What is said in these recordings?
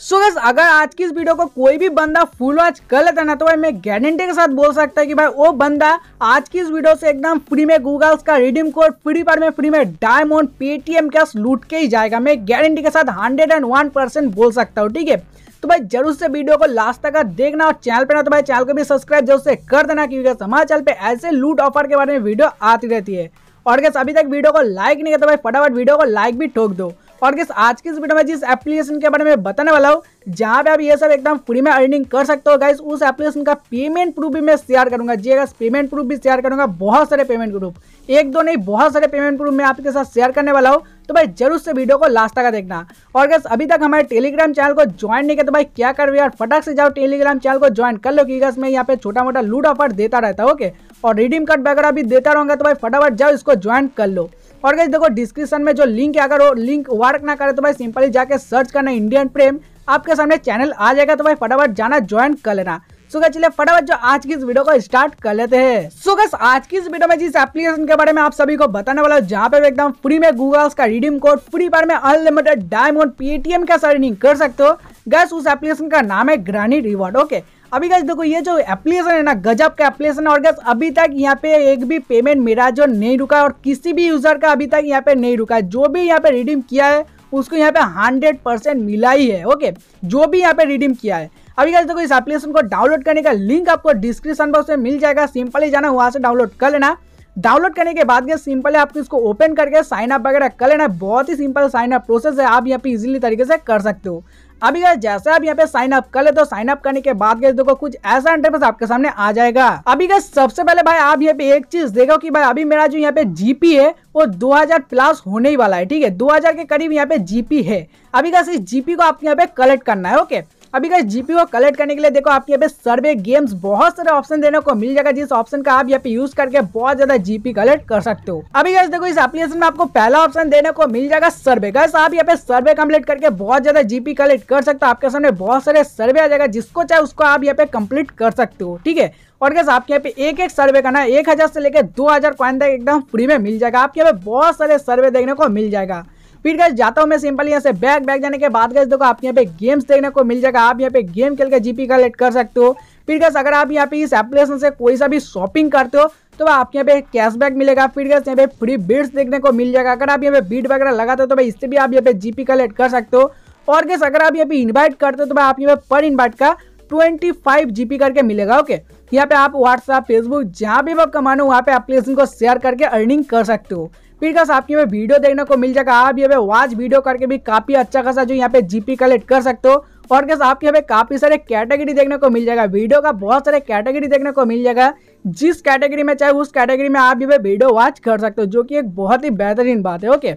सो so अगर आज की इस वीडियो को कोई भी बंदा फुल वॉच कर लेता ना तो भाई मैं गारंटी के साथ बोल सकता है कि भाई वो बंदा आज की इस वीडियो से एकदम फ्री में गूगल्स का रिडीम कोड फ्री पर में फ्री में डायमंड पेटीएम कैश लूट के ही जाएगा मैं गारंटी के साथ हंड्रेड एंड वन परसेंट बोल सकता हूँ ठीक है तो भाई जरूर से वीडियो को लास्ट तक देखना और चैनल पर ना तो भाई चैनल को भी सब्सक्राइब जरूर से कर देना क्योंकि हमारे चैनल पर ऐसे लूट ऑफर के बारे में वीडियो आती रहती है और कैसे अभी तक वीडियो को लाइक नहीं करता तो भाई फटाफट वीडियो को लाइक भी ठोक दो और किस आज की इस वीडियो में जिस एप्लीकेशन के बारे में बताने वाला हूँ जहाँ पे आप ये सब एकदम फ्री में अर्निंग कर सकते हो गाइस उस एप्लीकेशन का पेमेंट प्रूफ भी मैं शेयर करूंगा जी अगर पेमेंट प्रूफ भी शेयर करूंगा बहुत सारे पेमेंट प्रूफ एक दो नहीं बहुत सारे पेमेंट प्रूफ मैं आपके साथ शेयर करने वाला हूँ तो भाई जरूर से वीडियो को लास्ट तक देखना और गैस अभी तक हमारे टेलीग्राम चैनल को ज्वाइन नहीं किया तो भाई क्या कर यार फटाक से जाओ टेलीग्राम चैनल को ज्वाइन कर लो कि गैस मैं यहाँ पे छोटा मोटा लूट ऑफर देता रहता हूँ ओके और रिडीम कार्ड वगैरह भी देता रहूँगा तो भाई फटाफट जाओ इसको ज्वाइन कर लो और गई देखो डिस्क्रिप्शन में जो लिंक है अगर वो लिंक वर्क ना करे तो भाई सिंपली जाके सर्च करना इंडियन प्रेम आपके सामने चैनल आ जाएगा तो भाई फटाफट जाना ज्वाइन कर लेना सुगस चलिए फटाफट जो आज की इस वीडियो को स्टार्ट कर लेते हैं सुगस आज की इस वीडियो में जिस एप्लीकेशन के बारे में आप सभी को बताने वाला हूँ जहाँ पे एकदम फ्री में गूगल का रिडीम कोड फ्री फायर में अनलिमिटेड डायमंड पेटीएम का सर्निंग कर सकते हो गैस उस एप्लीकेशन का नाम है ग्रानी रिवॉर्ड ओके okay. अभी गैस देखो ये जो एप्लीकेशन है ना गजब का एप्लीकेशन और गैस अभी तक यहाँ पे एक भी पेमेंट मेरा जो नहीं रुका और किसी भी यूजर का अभी तक यहाँ पे नहीं रुका है जो भी यहाँ पे रिडीम किया है उसको यहाँ पे हंड्रेड परसेंट मिला ही है ओके जो भी यहाँ पे रिडीम किया है अभी गैस देखो इस एप्लीकेशन को डाउनलोड करने का लिंक आपको डिस्क्रिप्शन बॉक्स में मिल जाएगा सिंपली जाना वहाँ से डाउनलोड कर लेना डाउनलोड करने के बाद सिंपल है आपको इसको ओपन करके साइन अप वगैरह कर लेना बहुत ही सिंपल साइन अप प्रोसेस है आप यहाँ पे इजीली तरीके से कर सकते हो अभी गए जैसे आप यहाँ पे साइन अप कर ले तो साइन अप करने के बाद गए देखो कुछ ऐसा इंटरफेस आपके सामने आ जाएगा अभी गए सबसे पहले भाई आप यहाँ पे एक चीज देखो कि भाई अभी मेरा जो यहाँ पे जीपी है वो 2000 प्लस होने ही वाला है ठीक है 2000 के करीब यहाँ पे जीपी है अभी गए इस जीपी को आपको यहाँ पे कलेक्ट करना है ओके अभी गाइस जीपी को कलेक्ट करने के लिए देखो आपके यहाँ पे सर्वे गेम्स बहुत सारे ऑप्शन देने को मिल जाएगा जिस ऑप्शन का आप यहाँ पे यूज करके बहुत ज्यादा जीपी कलेक्ट कर सकते हो अभी गाइस देखो इस एप्लीकेशन में आपको पहला ऑप्शन देने को मिल जाएगा सर्वे गाइस आप यहाँ पे सर्वे कम्प्लीट करके बहुत ज्यादा जीपी कलेक्ट कर सकते हो आपके सामने बहुत सारे सर्वे आ जाएगा जिसको चाहे उसको आप यहाँ पे कम्प्लीट कर सकते हो ठीक है और गैस आपके यहाँ पे एक एक सर्वे करना ना एक हजार से लेकर दो हजार कॉइन तक एकदम फ्री में मिल जाएगा आपके यहाँ पे बहुत सारे सर्वे देखने को मिल जाएगा फिर गैस जाता हूँ मैं सिंपल यहाँ से बैग बैग जाने के बाद गैस देखो आप यहाँ पे गेम्स देखने को मिल जाएगा आप यहाँ पे गेम खेल के जीपी कलेक्ट कर सकते हो फिर गैस अगर आप यहाँ पे इस एप्लीकेशन से कोई सा भी शॉपिंग करते हो तो आपके यहाँ पे कैशबैक मिलेगा फिर गैस यहाँ पे फ्री बीट्स देखने को मिल जाएगा अगर आप यहाँ पे बीट वगैरह लगाते हो तो भाई इससे भी आप यहाँ पे जीपी कलेक्ट कर सकते हो और गैस अगर आप यहाँ पे इन्वाइट करते हो तो भाई आप यहाँ पे पर इन्वाइट का ट्वेंटी फाइव जीपी करके मिलेगा ओके यहाँ पे आप व्हाट्सएप फेसबुक जहाँ भी वो कमाने वहाँ पे एप्लीकेशन को शेयर करके अर्निंग कर सकते हो फिर कस आपकी में वीडियो देखने को मिल जाएगा आप ये वाच वीडियो करके भी काफी अच्छा खासा जो यहाँ पे जीपी कलेक्ट कर सकते हो और कैसे आपके पे काफी सारे कैटेगरी देखने को मिल जाएगा वीडियो का बहुत सारे कैटेगरी देखने को मिल जाएगा जिस कैटेगरी में चाहे उस कैटेगरी में आप ये वीडियो वॉच कर सकते हो जो कि एक बहुत ही बेहतरीन बात है ओके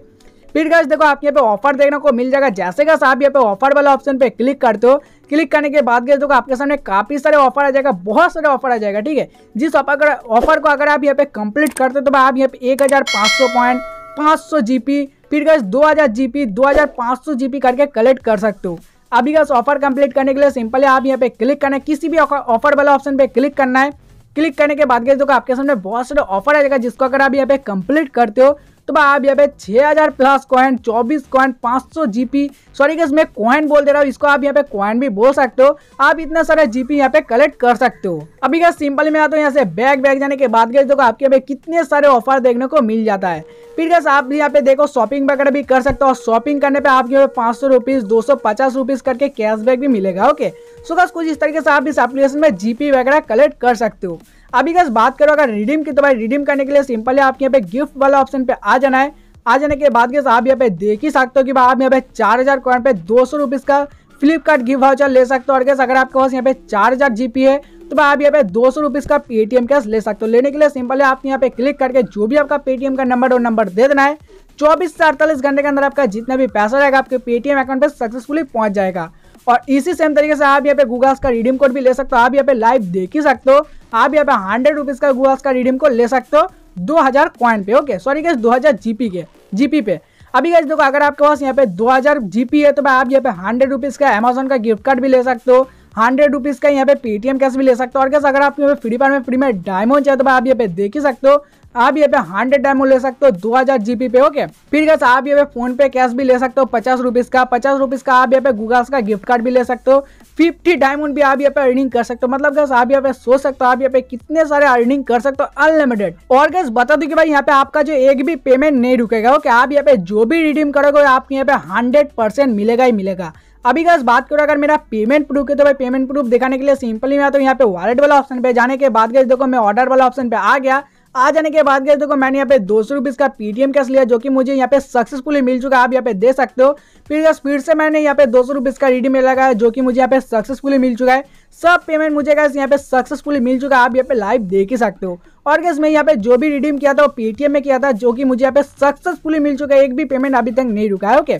फिर गैस देखो आपके यहाँ पे ऑफर देखने को मिल जाएगा जैसे गैस आप यहाँ पे ऑफर वाला ऑप्शन पे क्लिक करते हो क्लिक करने के बाद गैस देखो आपके सामने काफ़ी सारे ऑफर आ जाएगा बहुत सारे ऑफर आ जाएगा ठीक है जिस अगर ऑफर को अगर आप यहाँ पे कंप्लीट करते हो तो आप यहाँ पे एक हज़ार पाँच सौ पॉइंट पाँच सौ जी पी फिर गैस दो हज़ार जी पी दो हज़ार पाँच सौ जी पी करके कलेक्ट कर सकते हो अभी गैस ऑफर कंप्लीट करने के लिए सिंपल है आप यहाँ पे क्लिक करना है किसी भी ऑफर वाला ऑप्शन पे क्लिक करना है क्लिक करने के बाद गैस देखो आपके सामने बहुत सारे ऑफर आ जाएगा जिसको अगर आप यहाँ पे कंप्लीट करते हो तो आप यहाँ पे 6000 plus coin 24 coin 500 GP sorry guys मैं कॉइन बोल दे रहा हूँ इसको आप यहाँ पे कॉइन भी बोल सकते हो आप इतना सारा जीपी यहाँ पे कलेक्ट कर सकते हो अभी गैस सिंपल में आता हूँ यहाँ से बैग बैग जाने के बाद गए देखो आपके यहाँ पे कितने सारे ऑफर देखने को मिल जाता है फिर गैस आप यहाँ पे देखो शॉपिंग वगैरह भी कर सकते हो और शॉपिंग करने पे आपके यहाँ पे पाँच सौ रुपीज दो सौ पचास रुपीज करके बैक भी मिलेगा ओके सो गैस कुछ इस तरीके से आप इस एप्लीकेशन में जीपी वगैरह कलेक्ट कर सकते हो अभी गैस बात करो अगर रिडीम की तो भाई रिडीम करने के लिए सिंपल है आपके यहाँ पे गिफ्ट वाला ऑप्शन पे आ जाना है आ जाने के बाद गैस आप यहाँ पे देख ही सकते हो कि आप यहाँ पे चार हजार कॉइन पे दो सौ रुपीज़ का फ्लिपकार्ट गिफ्ट वाउचर ले सकते हो और गैस अगर आपके पास यहाँ पे चार हजार जीपी है तो भाई आप यहाँ पे दो सौ रुपीज़ का पेटीएम कैश ले सकते हो लेने के लिए सिंपल है आप यहाँ पे क्लिक करके जो भी आपका पेटीएम का नंबर और नंबर दे देना है चौबीस से अड़तालीस घंटे के अंदर आपका जितना भी पैसा रहेगा आपके पेटीएम अकाउंट पर सक्सेसफुली पहुंच जाएगा और इसी सेम तरीके से आप यहाँ पे गूगल्स का रिडीम कोड भी ले सकते हो आप यहाँ पे लाइव देख ही सकते हो आप यहाँ पे हंड्रेड रुपीज़ का गूगल्स का रिडीम कोड ले सकते हो दो हज़ार क्वाइन पे ओके सॉरी गैस दो हज़ार जीपी के जीपी पे अभी गैस देखो अगर आपके पास यहाँ पे दो हज़ार जीपी है तो भाई आप यहाँ पे हंड्रेड रुपीज़ का अमेजोन का गिफ्ट कार्ड भी ले सकते हो हंड्रेड रुपीज़ का यहाँ पे पेटीएम कैश भी ले सकते हो और कैसे अगर आप यहाँ पे फ्री फायर में फ्री में डायमंड चाहिए तो आप यहाँ पे देख ही सकते हो आप यहाँ पे हंड्रेड डायमंड ले सकते हो दो हज़ार जीपी पे ओके फिर कैसे आप यहाँ पे फोन पे कैश भी ले सकते हो पचास रुपीज़ का पचास रुपीज़ का आप यहाँ पे गूगल का गिफ्ट कार्ड भी ले सकते हो फिफ्टी डायमंड भी आप यहाँ पे अर्निंग कर सकते हो मतलब कैसे आप यहाँ पे सोच सकते हो आप यहाँ पे कितने सारे अर्निंग कर सकते हो अनलिमिटेड और कैसे बता दो कि भाई यहाँ पे आपका जो एक भी पेमेंट नहीं रुकेगा ओके आप यहाँ पे जो भी रिडीम करोगे आपके यहाँ पे हंड्रेड परसेंट मिलेगा ही मिलेगा अभी गैस बात करो अगर मेरा पेमेंट प्रूफ है तो भाई पेमेंट प्रूफ दिखाने के लिए सिंपली मैं तो यहाँ पे वॉलेट वाला ऑप्शन पे जाने के बाद गैस देखो मैं ऑर्डर वाला ऑप्शन पे आ गया आ जाने के बाद गए देखो मैंने यहाँ पे दो सौ रुपीज़ का पीटीएम कैश लिया जो कि मुझे यहाँ पे सक्सेसफुली मिल चुका है आप यहाँ पे दे सकते हो फिर गैस फिर से मैंने यहाँ पे दो सौ रुपीज़ का रिडीम लगाया जो कि मुझे यहाँ पे सक्सेसफुली मिल चुका है सब पेमेंट मुझे गैस यहाँ पे सक्सेसफुली मिल चुका है आप यहाँ पे लाइव देख ही सकते हो और गैस मैं यहाँ पे जो भी रिडीम किया था वो पेटीएम में किया था जो कि मुझे यहाँ पे सक्सेसफुली मिल चुका है एक भी पेमेंट अभी तक नहीं रुका है ओके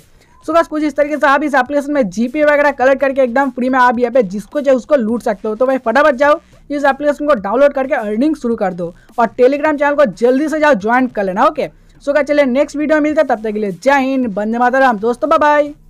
सो बस कुछ इस तरीके से आप इस एप्लीकेशन में जीपी वगैरह कलेक्ट करके एकदम फ्री में आप यहाँ पे जिसको चाहे उसको लूट सकते हो तो भाई फटाफट जाओ इस एप्लीकेशन को डाउनलोड करके अर्निंग शुरू कर दो और टेलीग्राम चैनल को जल्दी से जाओ ज्वाइन कर लेना ओके सो क्या चलिए नेक्स्ट वीडियो मिलता है तब तक के लिए जय हिंद बंदे माता दोस्तों बाय